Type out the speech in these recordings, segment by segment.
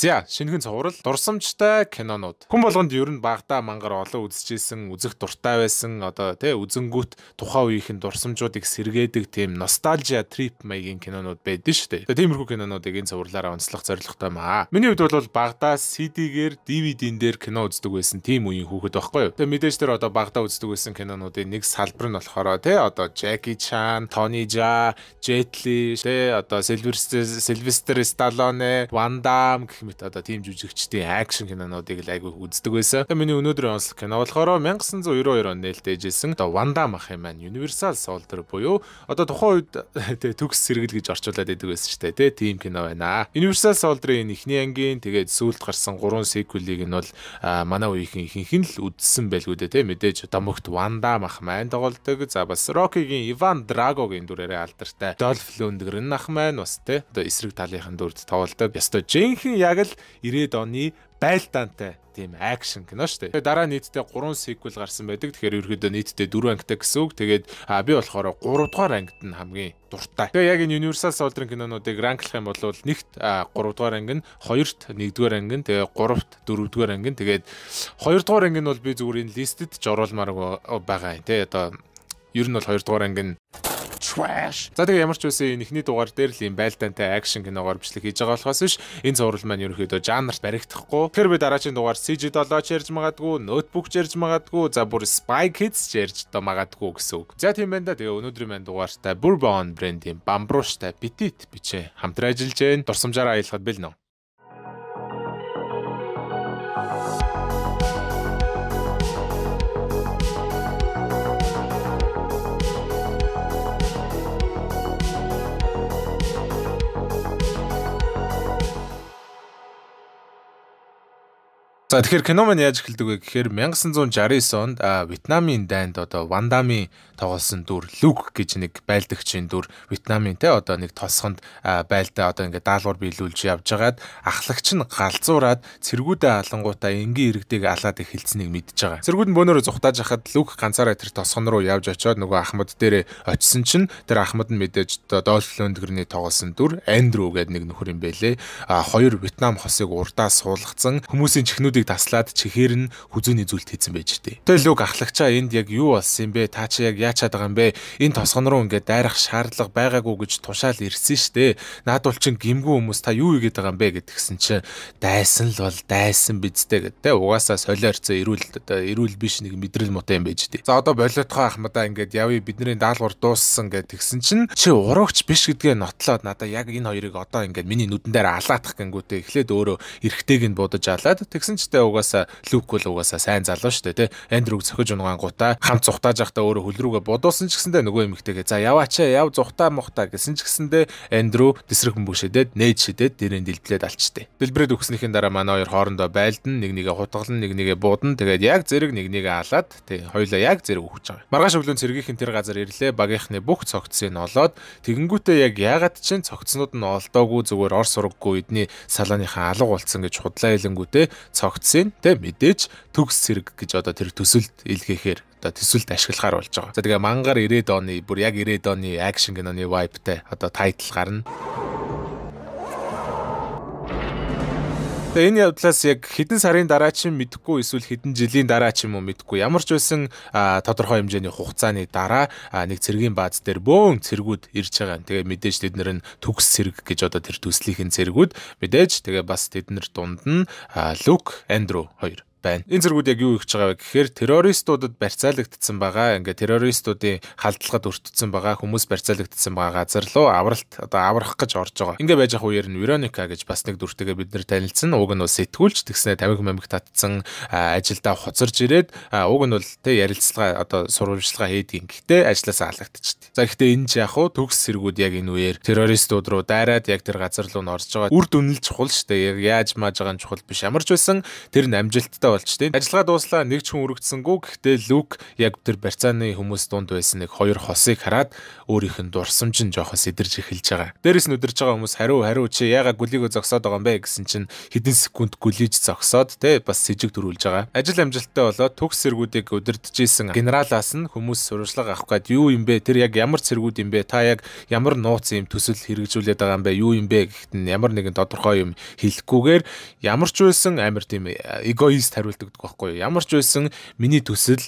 За шинэхэн цуврал дурсамжтай кинонууд. Хүн болгонд ер нь багада мангар олон үзчихсэн, үзэх дуртай байсан одоо тий үзэнгүүт тухайн үеийнхэн дурсамжуудыг сэргээдэг тийм ностальжиа трип маягийн кинонууд байдаг шүү дээ. Тиймэрхүү кинонуудыг энэ цувралаараа онцлох зорилготой маа. Миний хувьд бол багада CD-гээр, DVD-н дээр кино үздэг байсан тийм үеийн хүүхэд байхгүй юу. Тэгээ мэдээж тэр одоо багада үздэг байсан кинонуудын нэг салбар нь болохоор тий одоо Jackie Chan, Tony Jaa, Jet Li, тий одоо Sylvester Sylvester Stallone, Van Damme гэх мэт одоо тийм жүжигчдийн акшн кинонуудыг л айгүй үздэг байсан. Тэгээ миний өнөөдрийн онцлог кино болохоор 1992 он нээлттэйжсэн одоо Ванда мах юм байна. Universal Soldier буюу одоо тухайн үед тэгээ төгс сэргэл гэж орчуулад байдаг байсан шүү дээ. Тийм кино байна. Universal Soldier-ийн эхний ангийн тэгээд сүүлд гарсан 3 sequel-ийг нь бол манай үеийн ихэнх нь л үзсэн байлгүй дээ тийм мэдээж домогт Ванда мах маань тоглолдог. За бас Rocky-гийн Иван Драгогийн дүрээрээ алдартай Dolph Lundgren ах маань бас тийм одоо эсрэг талынхан дүрд тоглолдог. Ястой жинхэнэ яг яг л 90-ад оны байлдаантай тийм акшн кино шүү дээ. Дараа нийтдээ 3 sequel гарсан байдаг. Тэгэхээр ерөөдөө нийтдээ 4 ангитай гэсэн үг. Тэгээд а би болохоор 3 дугаар ангид нь хамгийн дуртай. Тэгээ яг энэ Universal Soldier кинонуудыг ранклах юм бол нэгт 3 дугаар анги нь, хоёрт 1 дугаар анги нь, тэгээ 3-т 4 дугаар анги нь. Тэгээд 2 дугаар анги нь бол би зүгээр энэ листэд ч оруулмаар байгаа юм. Тэ одоо ер нь бол 2 дугаар анги нь Trash. За тэгээ ямар ч үсэн энэ ихний дугаар дээр л юм байлдаантай акшн киногоор бичлэг хийж байгаа болохоос биш энэ зурвал маань ерөнхийдөө жанрт баригдахгүй. Тэгэхээр би дараагийн дугаар CG7 ч ярьж магадгүй, Notebook ч ярьж магадгүй, за бүр Spy Kids ч ярьж одоо магадгүй гэсэн үг. За тийм байна да. Тэгээ өнөөдрийн маань дугаартаа Bourbon брэндийн бамбрууштай битит бичээ хамтран ажиллаж гэн дурсамжаараа аялахад бэлнэ. За тэгэхээр кино маань яаж эхэлдэг вэ гэхээр 1969 онд Вьетнамын дайнд одоо Вандами тоглосон дүр Люк гэж нэг байлдагчийн дүр Вьетнамын те одоо нэг тосгонд байлдаа одоо ингээд даалгавар биелүүлж явжгаад ахлагч нь галзуураад цэргүүдээ алангуудаа энгийн иргэдэг алаад эхэлсэнийг мэдж байгаа. Цэргүүд нь бөөнөрө зүхтааж хахад Люк ганцаараа тэр тосгон руу явж очиод нөгөө Ахмад дээрээ очисон чинь тэр Ахмад нь мэдээж одоо дооллын өндгөрний тоглосон дүр Андрю гэдэг нэг нөхөр юм бэлээ. А хоёр Вьетнам хосыг урдаа суулгацсан хүмүүсийн чихнүүд Тэднийг таслаад чихээр нь хүзүүний зүйлт хийсэн байж тээ. Тэгэл Люк ахлагчаа энд яг юу болсон юм бэ? Та чи яг яачаад байгаа юм бэ? Энэ тосгон руу ингээд дайрах шаардлага байгаагүй гэж тушаал ирсэн штэ. Наадвал чин гимгүү хүмүүс та юу игээд байгаа юм бэ гэдгсэн чинь дайсан л бол дайсан бидтэй гэдэг. Угаасаа солиорцоо эрүүл одоо эрүүл биш нэг мэдрэл муутай юм байж тээ. За одоо болиотхоо ахмадаа ингээд явъя бидний даалгавар дууссан гэд тэгсэн чинь чи урагч биш гэдгээ нотлоод надаа яг энэ хоёрыг одоо ингээд миний нүдэн дээр алаатах гингүүтээ эхлээд өөрөө эргэтэйг нь будаж алаад тэгсэн чи Гэхдээ угаасаа Люк бол угаасаа сайн залуу шүү дээ, тэ. Эндрюг цохиж унгангуудаа хамт зугатааж явахдаа өөрөө хөл рүүгээ бодуулсан ч гэсэндээ нөгөө эмэгтэйгээ за яваач яв зугатаа мухтаа гэсэн ч гэсэндээ Эндрю тесрэг хүмүүшэдэд нээж шидэд дэрэн дэлблээд алчтыг. Дэлбрээд өгснөхийн дараа манай хоёр хоорондоо байлдан нэг нэгэ хутгалан нэг нэгэ буудан тэгээд яг зэрэг нэг нэгэ алаад тий хоёлаа яг зэрэг өгч байгаа. Маргааш өглөө цэргийнхэн тэр газар ирлээ багийнхны бүх цогцсыг нь олоод тэгэнгүүтээ яг яагаад чинь цогцнууд нь олдоогүй зүгээр ор сураггүй эдний салааныхаа алга болсон гэж худлаа хэлэнгүүтээ цогц бүтсэн те мэдээж төгс зэрэг гэж одоо тэр төсөлд илгээхээр одоо төсөлд ашиглахаар болж байгаа. За тэгээ мангаар 90-ад оны бүр яг 90-ад оны акшн киноны vibe-тэй одоо тайтл гарна. Тэгээ энэ явдлаас яг хэдэн сарын дараа ч мэдэхгүй эсвэл хэдэн жилийн дараа ч юм уу мэдэхгүй. Ямар ч байсан тодорхой хэмжээний хугацааны дараа нэг цэргийн бааз дээр бөөн цэргүүд ирж байгаа. Тэгээ мэдээж тэд нэр нь төгс цэрэг гэж одоо тэр төслийнхэн цэргүүд мэдээж тэгээ бас тэд нар дунд нь Люк, Эндрю хоёр байна. Энэ зэргүүд яг юу ихж байгаа вэ гэхээр террористуудад барьцаалагдсан байгаа. Ингээ террористуудын халдлагад өртсөн байгаа хүмүүс барьцаалагдсан байгаа газар руу авралт одоо аврах гэж орж байгаа. Ингээ байж ах үеэр нь Вероника гэж бас нэг дүртэйгээ бид нэр танилцсан. Уг нь бол сэтгүүлч тэгснэ тамиг мамиг татсан ажилдаа хуцарж ирээд уг нь бол тэ ярилцлага одоо сурвалжлага хийдэг. Гэхдээ ажилласаа халагдчихд. За гэхдээ энэ ч яг уу төгс зэргүүд яг энэ үеэр террористууд руу дайраад яг тэр газар руу нь орж байгаа. Үрд үнэл чухал шүү дээ. Яаж мааж байгаа нь чухал биш. Ямар ч байсан тэр нь амжилттай тооцоо болж тийм. Ажиллагаа дууслаа нэг ч хүн өргөдсөнгүү гэхдээ Люк яг тэр барьцааны хүмүүс дунд байсан нэг хоёр хосыг хараад өөрийнх нь дурсамж нь жоохон сэтэрж эхэлж байгаа. Дээрээс нь өдөрж байгаа хүмүүс хариу хариу чи яага гүлийгөө зогсоод байгаа юм бэ гэсэн чинь хэдэн секунд гүлийж зогсоод тийм бас сэжиг дөрүүлж байгаа. Ажил амжилттай болоод төгс сэргүүдийг өдөрдөжсэн генералаас нь хүмүүс сурвалжлага авах гээд юу юм бэ? Тэр яг ямар цэргүүд юм бэ? Та яг ямар нууц юм төсөл хэрэгжүүлээд байгаа юм бэ? Юу юм бэ? гэхтэн ямар нэгэн тодорхой юм хэлэхгүйгээр ямар ч байсан амар тийм э, эгоист хариулдаг байхгүй юу. Ямар ч байсан миний төсөл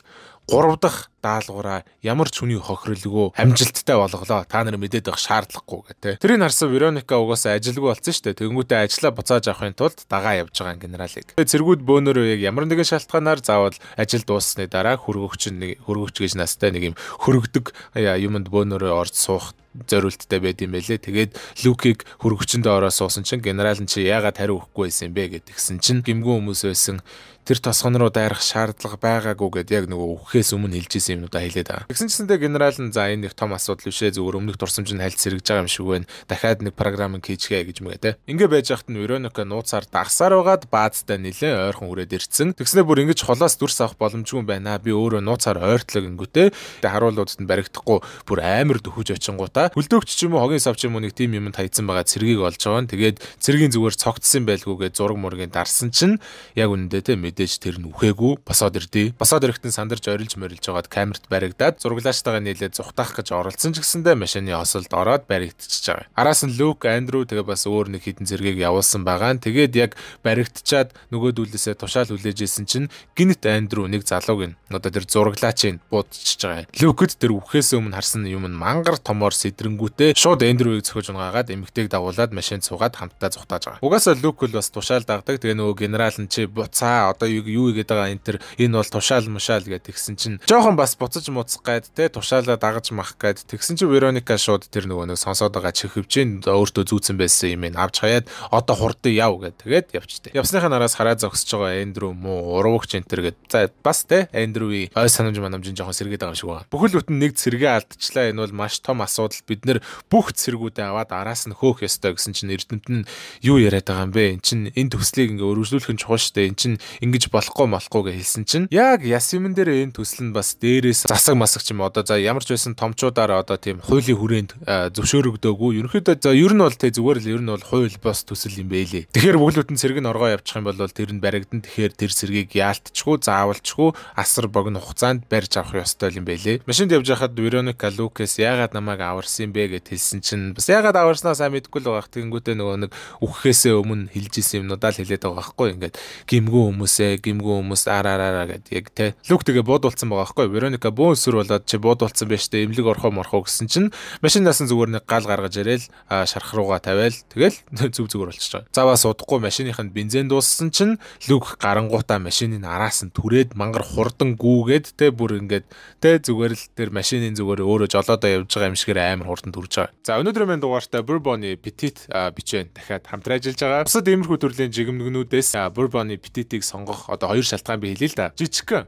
3 дахь даалгавраа ямар ч хүний хохирлгүй амжилттай болголоо. Та нар мэдээд байх шаардлагагүй гэх тээ. Тэрийг харсан Вероника угаасаа ажилгүй болсон шүү дээ. Тэнгүүтээ ажлаа буцааж авахын тулд дагаа явж байгаа генералыг. Тэгээ цэргүүд бөөнөрөө яг ямар нэгэн шалтгаанаар заавал ажил дууссаны дараа хөргөгч нэг хөргөгч гэж настай нэг юм хөргөдөг э, юмд бөөнөрөө орж суух зориулттай байд юм байлээ. Тэгээд Люкийг хөргөчөндөө ороо суусан чинь генерал нь чи яагаад хариу өгөхгүй байсан бэ гэдгсэн чинь гимгүү хүмүүс байсан тэр тосгон руу дайрах шаардлага байгаагүй гэд яг нөгөө өгөхөөс өмнө хэлжсэн гэсэн юмудаа хэлээд байгаа. Тэгсэн чисэндээ генерал нь за энэ их том асуудал биш ээ зөвөр өмнөх турсамж нь хальт сэргэж байгаа юм шиг байна. Дахиад нэг програм хийчихэ гэж мгээ те. Ингээ байж хахт нь Вероника нууцаар дагсаар байгаад баазтай нэлээ ойрхон үрээд ирсэн. Тэгснэ бүр ингэж холоос дүрс авах боломжгүй байна. Би өөрөө нууцаар ойртлог ингүүтэй. Тэ харуулуудад нь баригдахгүй бүр амар дөхөж очингуудаа хөлдөөгч ч юм уу хогийн савч юм уу нэг тим юмд хайцсан байгаа цэргийг олж байгаа нь. Тэгээд цэргийн зүгээр цогтсон байлгүйгээ зураг мургийн дарсан чинь яг үнэндээ те мэдээж тэр нь үхээгүй босоод ирдээ. Босоод ирэхтэн сандарч орилж морилж байгаад камерт баригдаад зураглаачтайгаа нийлээд зүхтах гэж оролцсон ч гэсэндэ машины осолд ороод баригдчихж байгаа. Араас нь Люк, Андрю тэгээ бас өөр нэг хідэн зэргийг явуулсан байгаа. Тэгээд яг баригдчаад нөгөөдүүлээсээ тушаал хүлээж исэн чинь гинт Андрю нэг залууг нь одоо тэр зураглаачийн буудчихж байгаа. Люкд тэр үхэхээс өмнө харсан юм нь мангар томоор сэдрэнгүүтэй шууд Эндрюийг зөвхөж унгаагаад эмэгтэйг дагуулад машинд суугаад хамтдаа зүхтааж байгаа. Угаасаа Люк л бас тушаал дагдаг. Тэгээ нөгөө генерал нь чи буцаа одоо юу юу игээд байгаа энэ тэр энэ бол тушаал мушаал гэдэг тэгсэн чинь жоохон бас бас буцаж муцах гээд те тушаалаа дагаж мах гээд тэгсэн чи Вероника шууд тэр нөгөө нэг сонсоод байгаа чих хөвчэн өөртөө зүүцэн байсан юм ин авч хаяад одоо хурдан яв гэд тэгээд явчтэй. Явсныхаа нараас хараа зогсож байгаа Эндрю муу уруугч энэ төр гэд за бас те Эндрюи ой санамж манамж жоохон сэргээд байгаа юм шиг байна. Бүхэл бүтэн нэг зэрэгэ алдчихлаа энэ бол маш том асуудал бид нэр бүх зэргүүдээ аваад араас нь хөөх ёстой гэсэн чинь Эрдэнэт нь юу яриад байгаа юм бэ? Эн чин энэ төслийг ингээ өргөжлүүлэх нь чухал шүү дээ. Эн чин ингэж болохгүй болохгүй гэж хэлсэн чинь яг Ясимэн дээр энэ төсөл нь бас дээр дээрээс засаг масаг ч юм одоо за ямар ч байсан томчуудаараа одоо тийм хуулийн хүрээнд зөвшөөрөгдөөгүй. Ерөнхийдөө за ер нь бол тэ зүгээр л ер нь бол хууль бос төсөл юм байлээ. Тэгэхээр бүглүүтэн цэрэг нь оргоо явчих юм бол тэр нь баригдан тэгэхээр тэр цэргийг яалтчгүй заавалчгүй асар богино хугацаанд барьж авах ёстой юм байлээ. Машинд явж байхад Вероника Лукес яагаад намайг аварсан бэ гэд хэлсэн чинь бас яагаад аварснаа сайн мэдэхгүй л байгаа. Тэнгүүтээ нөгөө нэг үхэхээсээ өмнө хэлжсэн юмнуудаа л хэлээд байгаа байхгүй. Ингээд гимгүү хүмүүсээ гимгүү хүмүүс араараа гэд яг тэ. Лук тэгээ буудуулсан байгаа байхгүй. Вероника бөөн өсөр болоод чи бууд болцсон байж тээ эмлэг орхоо морхоо гэсэн чинь машинаас нь зүгээр нэг гал гаргаж ирээл шарх руугаа тавиал тэгэл зүг зүгээр болчихж байгаа. Заваа суудахгүй машиных нь бензин дууссан чинь лүг гарангуудаа машиныг араас нь түрээд мангар хурдан гүүгээд тээ бүр ингээд тээ зүгээр л тэр машинын зүгээр өөрөө жолоодоо явж байгаа юм шигээр амар хурдан төрж байгаа. За өнөөдөр мэн дугаартай Bourbon-ы Petit бичэн дахиад хамтран ажиллаж байгаа. Бусад иймэрхүү төрлийн жигмэгнүүдээс Bourbon-ы Petit-ийг сонгох одоо хоёр шалтгаан би хэлээ л да. Жичгэн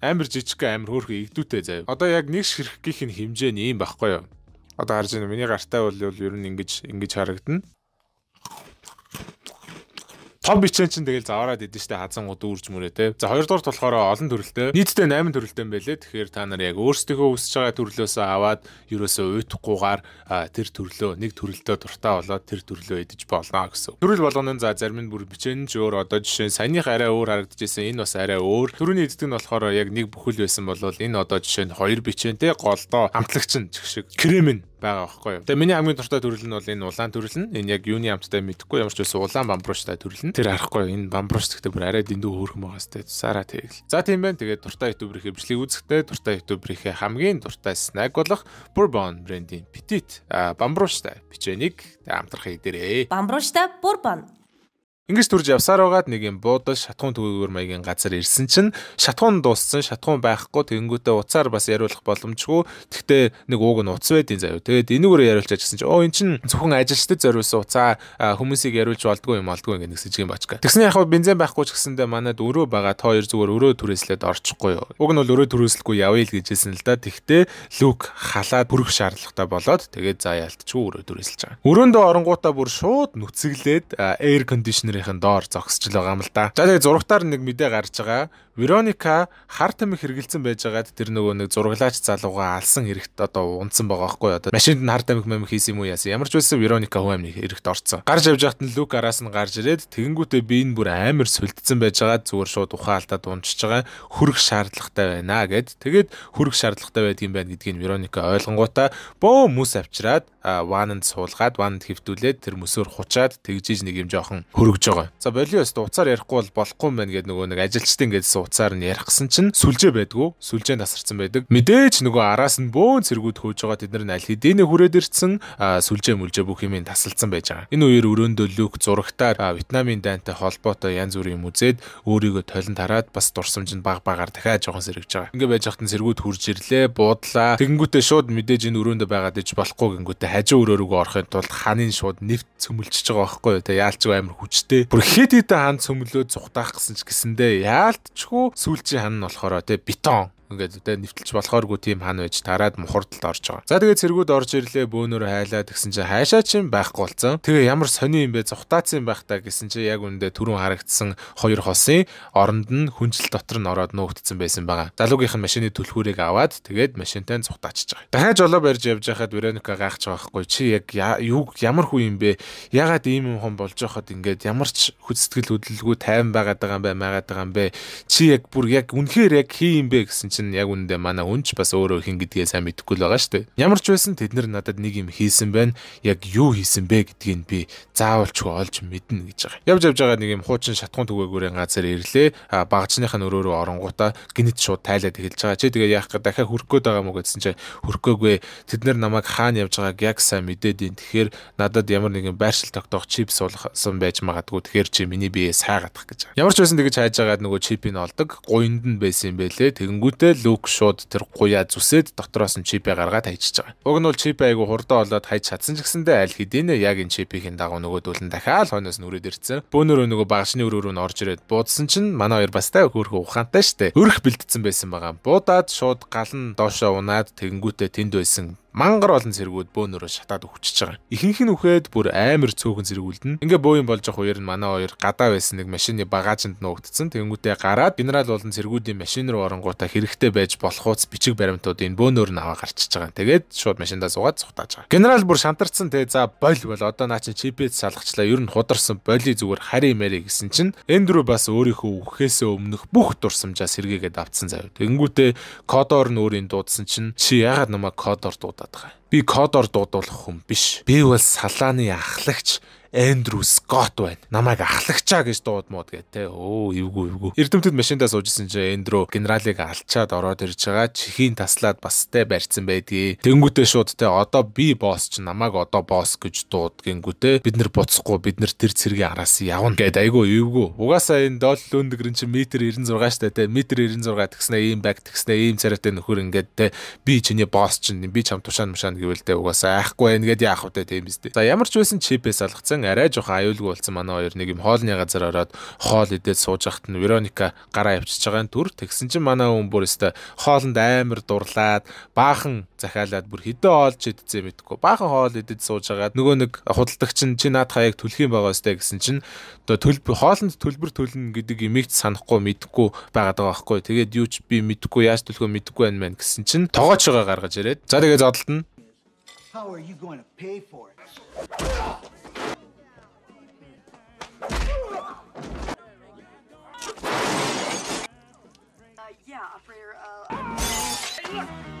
амар жижиг амар хөөрхөн игдүүтэй заяа. Одоо яг нэг ширхгийнх нь хэмжээ нь ийм байхгүй юу? Одоо харж байна. Миний гартаа бол ер нь ингэж ингэж харагдана том бичэн чинь тэгэл завараад идэв штэ хазан гууд үрж мөрөө те. За хоёрдугаар болохоор олон төрөлтэй. Нийтдээ 8 төрөлтэй юм байлээ. Тэгэхээр та нар яг өөрсдийнхөө үсэж байгаа төрлөөсөө аваад ерөөсөө уйтахгүйгээр тэр төрлөө нэг төрөлтөө дуртай болоод тэр төрлөө идэж болно гэсэн. Төрөл болгоно за зарим нь бүр бичэн ч өөр одоо жишээ санийх арай өөр харагдажсэн энэ бас арай өөр. Төрөний эддэг нь болохоор яг нэг бүхэл байсан бол энэ одоо жишээ нь хоёр бичэн те голдоо хамтлагч нь ч шиг кремэн байгаа байхгүй юу. Тэгээ миний хамгийн дуртай төрөл нь бол энэ улаан төрөл нь. Энэ яг юуны амттай мэдэхгүй ямар ч байсан улаан бамбрууштай төрөл нь. Тэр харахгүй энэ бамбрууш гэхдээ бүр арай дэндүү хөөрхөн байгаа сте цусаараа тэгэл. За тийм байна. Тэгээд дуртай ютуберийнхээ бичлэг үзэхдээ дуртай ютуберийнхээ хамгийн дуртай снэк болох Bourbon брендийн Petit бамбрууштай бичээнийг амтрахыг дээрээ. Бамбрууштай Bourbon Ингээс төрж явсаар байгаад нэг юм буудал шатхуун төгөөгөр маягийн газар ирсэн чинь шатхуун дууссан шатхуун байхгүй тэгэнгүүтээ уцаар бас яриулах боломжгүй. Тэгтээ нэг ууг нь уц байдгийн заяа. Тэгээд энүүгээр яриулчаа гэсэн чинь оо эн чинь зөвхөн ажилчдад зориулсан уцаа хүмүүсийг яриулж болдгоо юм болдгоо ингэ нэг сэжгийн бачка. Тэгсэн яг бензин байхгүй ч гэсэндээ манад өрөө байгаа та хоёр зүгээр өрөө түрээслээд орчихгүй юу. Уг нь бол өрөө түрээслэхгүй явъя л гэжсэн л да. Тэгтээ Люк халаад бүрэх шаардлагатай болоод тэгээд заа ялтчгүй өрөө түрээслэж байгаа. Өрөөндөө оронгуудаа бүр шууд нүцэглээд air conditioner тэрийнхэн доор зогсож л байгаа юм л да. За тэгээ зурагтаар нэг мэдээ гарч байгаа. Вероника хар тамхи хэргэлцэн байжгаад тэр нөгөө нэг зураглаач залуугаа алсан хэрэгт одоо унтсан байгаа байхгүй одоо машинд нь хар тамхи мэмх хийсэн юм уу яасан ямар ч байсан Вероника хөө амны хэрэгт орцсон гарч явж байхад нь Люк араас нь гарч ирээд тэгэнгүүтээ би энэ бүр амар сүлдсэн байжгаад зүгээр шууд ухаалтад унчиж байгаа хөрөх шаардлагатай байна гэд тэгээд хөрөх шаардлагатай байдгийм байна гэдгийг Вероника ойлгонгуудаа бөө мөс авчираад вананд суулгаад вананд хөвтүүлээд тэр мөсөөр хучаад тэгжиж нэг юм жоохон хөргөж байгаа за болиос дуцаар ярихгүй бол болохгүй юм байна гэд нөгөө нэг ажилчдын гэдээ утсаар нь ярих гэсэн чинь сүлжээ байдгүй. Сүлжээ насарсан байдаг. Мэдээж нөгөө араас нь бөөн цэргүүд хөөж байгаа тэд нар аль хэдийнэ хүрээд ирсэн сүлжээ мүлжээ бүх юмыг тасалсан байж байгаа. Энэ үеэр өрөөндөө Люк зурагтаар Вьетнамын дайнтай холбоотой янз бүрийн музейд өөрийгөө толон тараад бас дурсамж нь баг багаар дахиад жоохон сэргэж байгаа. Ингээ байж хахтан цэргүүд хурж ирлээ, буудлаа. Тэгэнгүүтээ шууд мэдээж энэ өрөөндөө байгаад иж болохгүй гингүүтээ хажуу өрөө рүүгээ орохын тулд ханын шууд нэвт цөмөлчихөж байгаа байхгүй юу? Тэ яалцгүй амир хүчтэй. Бүр хэд хэдэн хан цөмөлөө зүхтаах гэсэн ч гэсэндээ яалтчгүй Тэгэхгүй сүүлчийн хань нь болохоор тий бетон ингээд тэ нэвтэлж болохооргүй тийм хан байж тараад мухардалд орж байгаа. За тэгээ цэргүүд орж ирлээ бөөнөр хайлаа тэгсэн чинь хайшаа чин байхгүй болсон. Тэгээ ямар сони юм бэ зүхтаац юм байх та гэсэн чинь яг үндэ түрүүн харагдсан хоёр хосын оронд нь хүнжил дотор нь ороод нөөгдсөн байсан байгаа. Залуугийнх нь машины түлхүүрийг аваад тэгээд машинтай зүхтаачж байгаа. Дахиад жолоо барьж явж байхад Вероника гайхаж байгаа хгүй чи яг юу ямар хүү юм бэ? Ягаад ийм юм хон болж байхад ингээд ямар ч хүч сэтгэл хөдлөлгүй тайван байгаад байгаа юм бай маягаад байгаа юм бэ? Чи яг бүр яг үнэхээр яг хий юм бэ гэсэн чинь яг үндэ манай өнч бас өөрөө хин гэдгээ сайн мэдэхгүй л байгаа шүү дээ. Ямар ч байсан тэд нар надад нэг юм хийсэн байна. Яг юу хийсэн бэ гэдгийг би заавалчгүй олж мэднэ гэж байгаа. Явж явж байгаа нэг юм хуучин шатхуун түгээгүүрийн газар ирлээ. А багажныхын өрөө рүү оронгуудаа гинэт шууд тайлаад эхэлж байгаа. Чи тэгээ яах гээд дахиад хөрөх гээд байгаа мó гэдсэн чи хөрөхгүй. Тэд нар намайг хаана явж байгааг яг сайн мэдээд ин. Тэгэхээр надад ямар нэгэн байршил тогтоох чипс болгосон байж магадгүй. Тэгэхээр чи миний биеэ саагаадах гэж. Ямар ч байсан тэгэж хайж байгаад нөгөө чипийг олдог. Гуйнд нь байсан юм байлээ. Тэгэнгүүтээ Гэхдээ Люк шууд тэр гуя зүсээд дотроос нь чипээ гаргаад хайчиж байгаа. Уг нь бол чипээ айгу хурдан болоод хайж чадсан ч гэсэндээ аль хэдийнэ яг энэ чипийн дагуу нөгөөдөл нь дахиад хойноос нь өрөөд ирсэн. Бөөнөр нөгөө багшны өрөө рүү нь орж ирээд буудсан чинь манай хоёр бастай хөөрхөн ухаантай штэ. Өрөх бэлдсэн байсан байгаа. Буудаад шууд гал нь доошоо унаад тэгэнгүүтээ тэнд байсан мангар олон цэргүүд бөөнөрөө шатаад өгчөж байгаа. Ихэнх нь үхээд бүр амар цөөхөн цэргүүд нь ингээ бөөйн болж явах үеэр нь манай хоёр гадаа байсан нэг машины багаажинд нуугдсан. Тэнгүүтээ гараад генерал болон цэргүүдийн машин руу оронгуудаа хэрэгтэй байж болох хуц бичиг баримтуудын бөөнөр нь аваа гарчиж байгаа. Тэгээд шууд машиндаа суугаад цухтааж байгаа. Генерал бүр шантарцсан тэгээ за боль бол одоо наа чи чипэд салгачлаа. Ер нь хударсан боли зүгээр хари мэрэ гэсэн чинь эндрүү бас өөрийнхөө үхэхээсээ өмнөх бүх дурсамжаа сэргээгээд автсан заяа. Тэнгүүтээ кодоор нь өөрийн дуудсан чинь чи ягаад намайг кодоор дуудаа бодоод байгаа. Би кодоор дуудуулах хүн биш. Би бол салааны ахлагч Эндрю Скот байна. Намайг ахлагчаа гэж дуудмууд гэдэг те. Оо, эвгүй эвгүй. Эрдэмтэд машиндаа суужсэн чинь Эндрю генералыг алчаад ороод ирж байгаа. Чихийн таслаад бас те барьцсан байдгийг. Тэнгүүтээ шууд те одоо би босс чи намайг одоо босс гэж дуудгингүүтээ бид нар буцахгүй бид нар тэр цэргийн араас явна гэд айгүй эвгүй. Угаасаа энэ дол лүндгэрэн чи метр 96 штэ те. Метр 96 тгснэ ийм баг тгснэ ийм царайтай нөхөр ингээд те. Би чиний босс чинь би чам тушаан мушаан гэвэл те угаасаа айхгүй байна гэд яах вэ те юм зү. За ямар ч байсан чипээс алгацсан болсон. Арай жоох аюулгүй болсон манай хоёр нэг юм хоолны газар ороод хоол идээд сууж хахт нь Вероника гараа явчихж байгаа нь түр. Тэгсэн чинь манай хүн бүр өстө хоолнд амар дурлаад баахан захиалаад бүр хідэ олж идцээ мэдгүй. Баахан хоол идэж сууж хагаад нөгөө нэг худалдагч нь чи наад хаяг төлөх юм байгаа өстэй гэсэн чинь одоо төлбөр хоолнд төлбөр төлнө гэдэг имийг санахгүй мэдэхгүй байгаад байгаа байхгүй. Тэгээд юу ч би мэдэхгүй яаж төлөхөө мэдэхгүй байна мэн гэсэн чинь тоогоочоо гаргаж ирээд за тэгээд зодолтно. How are you going to pay for it? Uh, yeah, operator, uh... Hey, look!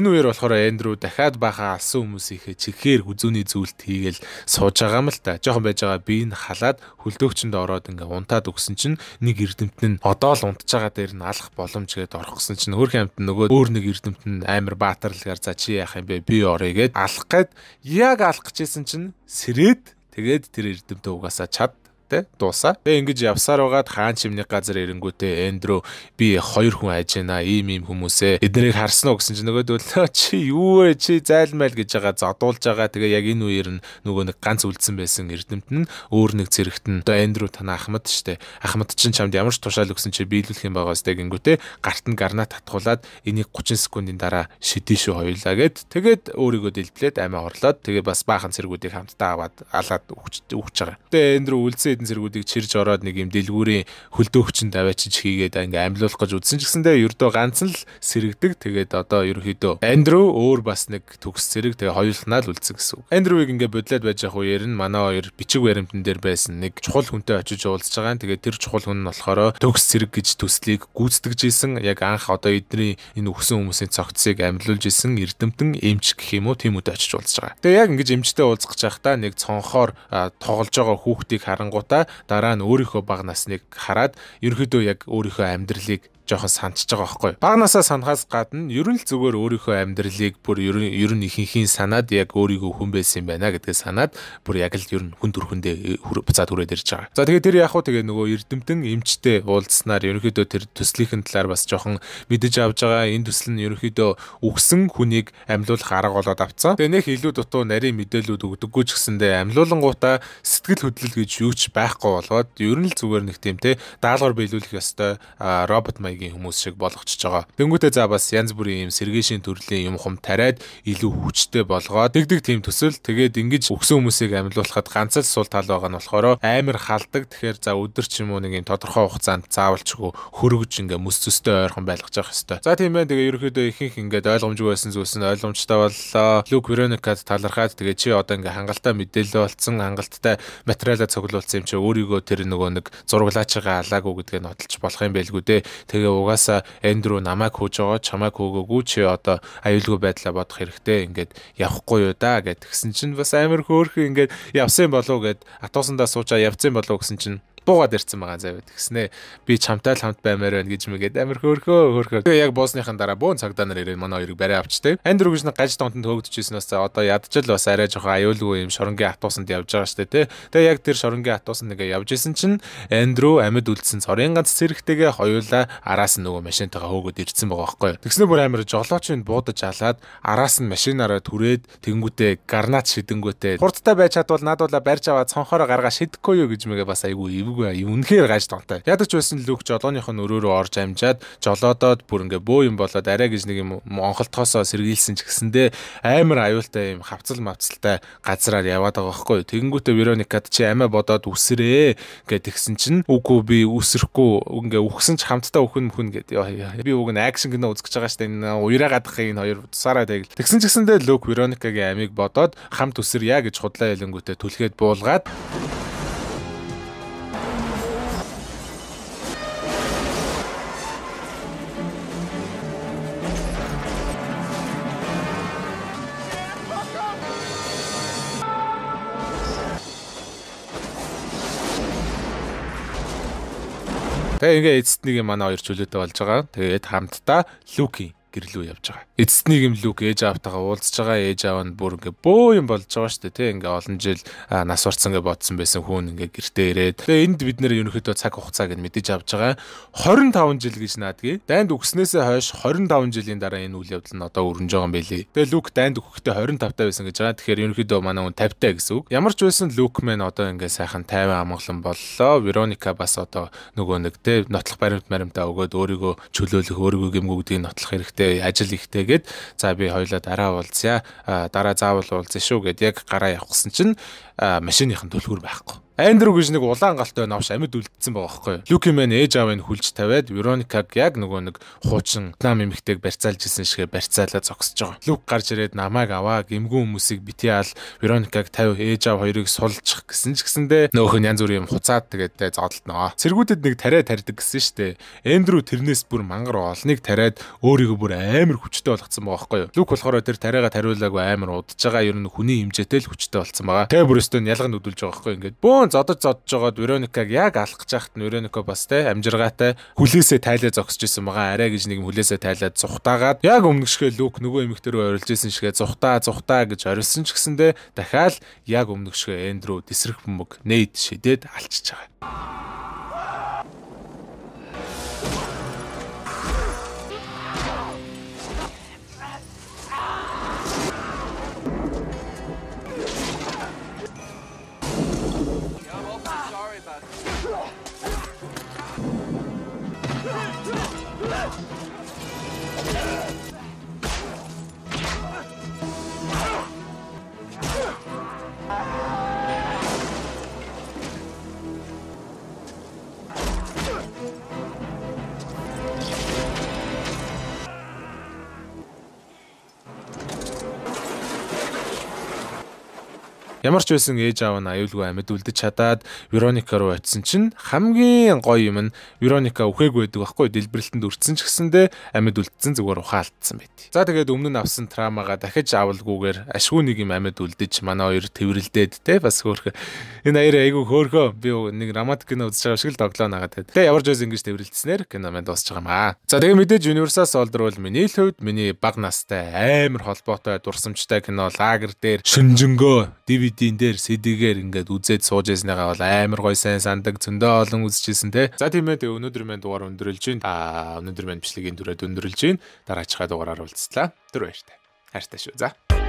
Энэ үеэр болохоор Эндрю дахиад баха алсан хүмүүсийнхээ чихээр хүзүүний зүйлт хийгээл сууж байгаа юм л та. Жохон байж байгаа би энэ халаад хөлдөөгчөнд ороод ингээ унтаад өгсөн чинь нэг эрдэмтэн нь одоо л унтж байгаа дээр нь алах боломжгээд орхосон чинь хөрх амт нөгөө өөр нэг эрдэмтэн амар баатарлагаар за чи яах юм бэ? Би орё гэд алах гээд яг алах гэжсэн чинь сэрэд тэгээд тэр эрдэмтэн угаасаа чад те дуусаа. Тэгээ ингэж явсаар байгаад хаан чимний газар эрэнгүүтээ эндрүү би хоёр хүн хайж байна ийм ийм хүмүүсээ эднийг харсан уу гэсэн чинь нөгөөдөө чи юу вэ чи зайлмайл гэж байгаа зодуулж байгаа тэгээ яг энэ үеэр нь нөгөө нэг ганц үлдсэн байсан эрдэмт нь өөр нэг зэрэгт нь одоо эндрүү тана ахмад штэ ахмад чинь чамд ямар ч тушаал өгсөн чи биелүүлэх юм байгаа сте гингүүтээ гарт нь гарна татхуулаад энийг 30 секундын дараа шидэн шүү хоёлаа гэд тэгээд өөрийгөө дэлблээд амиа орлоод тэгээ бас баахан цэргүүдийг хамтдаа аваад алаад өгч байгаа. Тэгээ эндрүү үлдсэн хэдэн зэргүүдийг чирж ороод нэг юм дэлгүүрийн хөлдөөгчөнд аваачиж хийгээд ингээ амьлуулах гэж үзсэн ч гэсэндээ ердөө ганц л сэрэгдэг. Тэгээд одоо ерөөхдөө Эндрю өөр бас нэг төгс зэрэг тэгээ хоёулнаа л үлдсэн гэсэн үг. Эндрюиг ингээ бодлоод байж ах үеэр нь манай хоёр бичиг баримтан дээр байсан нэг чухал хүнтэй очиж уулзж байгаа нь тэгээд тэр чухал хүн нь болохоор төгс зэрэг гэж төслийг гүйцэтгэж исэн. Яг анх одоо эдний энэ өгсөн хүмүүсийн цогцсыг амьлуулж исэн эрдэмтэн эмч гэх юм уу тийм үдэ очиж уулзж байгаа. Тэгээ яг ингэж эмчтэй уулзах гэж байхдаа нэг цонхоор тоглож байгаа хүүхдийг харангуут удаа дараа нь өөрийнхөө бага насныг хараад ерөөдөө яг өөрийнхөө амьдралыг жоохон санчж байгаа байхгүй. Багнасаа санахаас гадна ер нь л зүгээр өөрийнхөө амьдралыг бүр ер нь ер нь ихэнхийн санаад яг өөрийгөө хүн байсан юм байна гэдгээ санаад бүр яг л ер нь хүн төрхөндөө э, буцаад хүрээд ирж байгаа. За тэгээд тэр яг хуу тэгээ нөгөө эрдэмтэн эмчтэй уулзсанаар ерөнхийдөө тэр төслийнхэн талаар бас жоохон мэдэж авж байгаа. Энэ төсөл нь ерөнхийдөө үгсэн хүнийг амьлуулах арга болоод авцсан. Тэгээ нэх илүү дутуу нарийн мэдээлүүд өгдөггүй ч гэсэндээ амьлуулангуудаа сэтгэл хөдлөл гэж юу ч байхгүй болоод ер нь л зүгээр нэг тийм те даалгавар биелүүлэх ёстой робот маяг цэгийн хүмүүс шиг болгочихж байгаа. Тэнгүүтээ за бас янз бүрийн юм сэргээшийн төрлийн юм хум тариад илүү хүчтэй болгоод дэгдэг тийм төсөл тэгээд ингэж өгсөн хүмүүсийг амьлуулахад ганц л сул тал байгаа нь болохоор амар халдаг. Тэгэхээр за өдөр ч юм уу нэг юм тодорхой хугацаанд заавалчгүй хөргөж ингээ мэс зүстэй ойрхон байлгаж явах ёстой. За тийм ээ тэгээ ерөөхдөө ихэнх ингээд ойлгомжгүй байсан зүйлс нь ойлгомжтой боллоо. Люк Вероникад талархаад тэгээ чи одоо ингээ хангалттай мэдээлэл болцсон хангалттай материалаа цуглуулсан юм чи өөрийгөө тэр нөгөө нэг зураглаачгаа алаагүй гэдгээ нотолж болох юм байлгүй дээ. Тэгээ Тэгээ угаасаа эндрүү намайг хөөж байгаа чамайг хөөгөөгүй чи одоо аюулгүй байдлаа бодох хэрэгтэй ингээд явахгүй юу да гэд тэгсэн чинь бас амар хөөрхөн ингээд явсан болов уу гэд атуусандаа суучаа явсан болов гэсэн чинь буугаад ирцэн байгаа завь. Тэгснэ би чамтай л хамт баймаар байна гэж мэгээд амар хөөрхөө хөөрхөө. Тэгээ яг буусныхан дараа буун цагдаа нар ирээд манай хоёрыг барай авч тээ. Андрю гэж нэг гаж донтонд хөөгдөжсэн бас одоо ядчил бас арай жоохон аюулгүй юм шоронгийн атуусанд явж байгаа штэ тий. Тэгээ яг тэр шоронгийн атуусан нэгэ явж исэн чинь Андрю амьд үлдсэн цорын ганц цэрэгтэйгээ хоёулаа араас нь нөгөө машинтайгаа хөөгд ирцэн байгаа байхгүй. Тэгснэ бүр амар жолоочийн буудаж алаад араас нь машинаараа түрээд тэнгүүтээ гарнат шидэнгүүтээ хурдтай байж чадвал надуулаа барьж аваад цонхороо гаргаа шидэхгүй юу гэж мэгээ бас айгүй эвгүй үгүй үнэхээр гаж донтой. Яадаг ч байсан Люк жолооных нь өрөө рүү орж амжаад жолоодоод бүр ингээ бөө юм болоод арай гэж нэг юм онголтхоосоо сэргийлсэн ч гэсэндээ амар аюултай юм хавцал мавцалтай газраар яваад байгаа байхгүй. Тэгэнгүүтээ Вероникад чи амиа бодоод үсрээ гэд тэгсэн чинь үгүй би үсрэхгүй ингээ үхсэн ч хамтдаа үхэн мөхн гэд би уг нь акшн гинэ үзэж байгаа штэ энэ уяраа гадахыг энэ хоёр усаараа тэгэл. Тэгсэн ч гэсэндээ Люк Вероникагийн амийг бодоод хамт үсэрья гэж худлаа ялангүүтээ түлхээд буулгаад Тэгээ ингээ эцэст нэг юм манай хоёр чөлөөтэй болж байгаа. Тэгээд хамтдаа Луки гэрлүү явж байгаа. Эцсний гимлүүк ээж аавтайгаа уулзж байгаа ээж аав нь бүр ингээ бөө юм болж байгаа шүү дээ тий ингээ олон жил нас урцсан гэж бодсон байсан хүн ингээ гэртээ ирээд тэгээ энд бид нэр ерөнхийдөө цаг хугацааг нь мэдэж авж байгаа 25 жил гэж наадгийг дайнд өгснөөсөө хойш 25 жилийн дараа энэ үйл явдал нь одоо өрнж байгаа юм билий. Тэгээ лүк дайнд өгөхдөө 25 таа байсан гэж байгаа. Тэгэхээр ерөнхийдөө манай хүн 50 таа гэсэн үг. Ямар ч байсан лүк мэн одоо ингээ сайхан 50 амгалан боллоо. Вероника бас одоо нөгөө нэг тий нотлох баримт маримтаа өгөөд өөрийгөө чөлөөлөх өөрийгөө гимгүүдгийг нотлох хэрэгтэй ихтэй ажил ихтэй гэд за би хоёлаа дараа уулзъя дараа заавал уулзэн шүү гэд яг гараа явахсан чинь машиныхын төлгөр байхгүй Эндрю гэж нэг улаан галтай навш амьд үлдсэн байгаа байхгүй. Люки мэн ээж аавыг хүлж тавиад Вероникаг яг нөгөө нэг хуучин Нам эмэгтэйг барьцаалж исэн шигэ барьцаалаа зогсож байгаа. Люк гарч ирээд намайг аваа гимгүү хүмүүсийг битий ал Вероникаг 50 ээж аав хоёрыг сулчих гэсэн ч гэсэндэ нөөх нь янз бүрийн юм хуцаад тэгээд зодолтноо. Цэргүүдэд нэг тариа тарьдаг гэсэн штэ. Эндрю тэрнээс бүр мангар олныг тариад өөрийгөө бүр амар хүчтэй болгоцсон байгаа байхгүй юу. Люк болохоор тэр тариага тариулаагүй амар удаж байгаа ер нь хүний хэмжээтэй л хүчтэй болцсон байгаа. Тэгээ бүр өстөө ялган нүдүүлж байгаа байхгүй ингээд бүүн зодож зодож жоод Вероникаг яг алах гэж хахад нь Вероника бас те амжиргаатай хүлээсээ тайлаа зогсож исэн байгаа арай гэж нэг юм хүлээсээ тайлаад зүхтаагаад яг өмнөгшгөө Люк нөгөө эмэгтэй рүү орилж исэн шигээ зүхтаа зүхтаа гэж орилсон ч гэсэндэ дахиад яг өмнөгшгөө Эндрю тесрэх бөмбөг Нейд шидэд алчиж байгаа. Ямар ч байсан ээж аав нь аюулгүй амьд үлдэж чадаад Вероника руу очисон чинь хамгийн гоё юм нь Вероника үхээг байдаг байхгүй дэлбэрэлтэнд өртсөн ч гэсэндэ амьд үлдсэн зүгээр ухаалтсан байт. За тэгээд өмнө нь авсан траумагаа дахиж авалгүйгээр ашгүй нэг юм амьд үлдэж манай хоёр тэрвэрлдээд те бас хөөх. Энэ аяр айгүй хөөхөө би нэг романтик кино үзэж байгаа шиг л тоглоо нагаад байт. Тэгээ ямар ч байсан ингэж тэрвэрлдснээр кино минь дуусах юм аа. За тэгээд мэдээж Universal Soldier бол миний л хувьд миний баг настай амар холбоотой дурсамжтай кино лагер дээр шүнжэнгөө DVD нийтийн дээр сэдгээр ингээд үзээд сууж яснагаа бол амар гой сайн сандаг зөндөө олон үзчихсэн те. За тийм ээ өнөөдөр мэн дугаар өндөрлж гин. Аа өнөөдөр мэн бичлэгийн дүрээ өндөрлж гин. Дараачихаа дугаараар уулзлаа. Тэр баяртай. Хайртай шүү. За.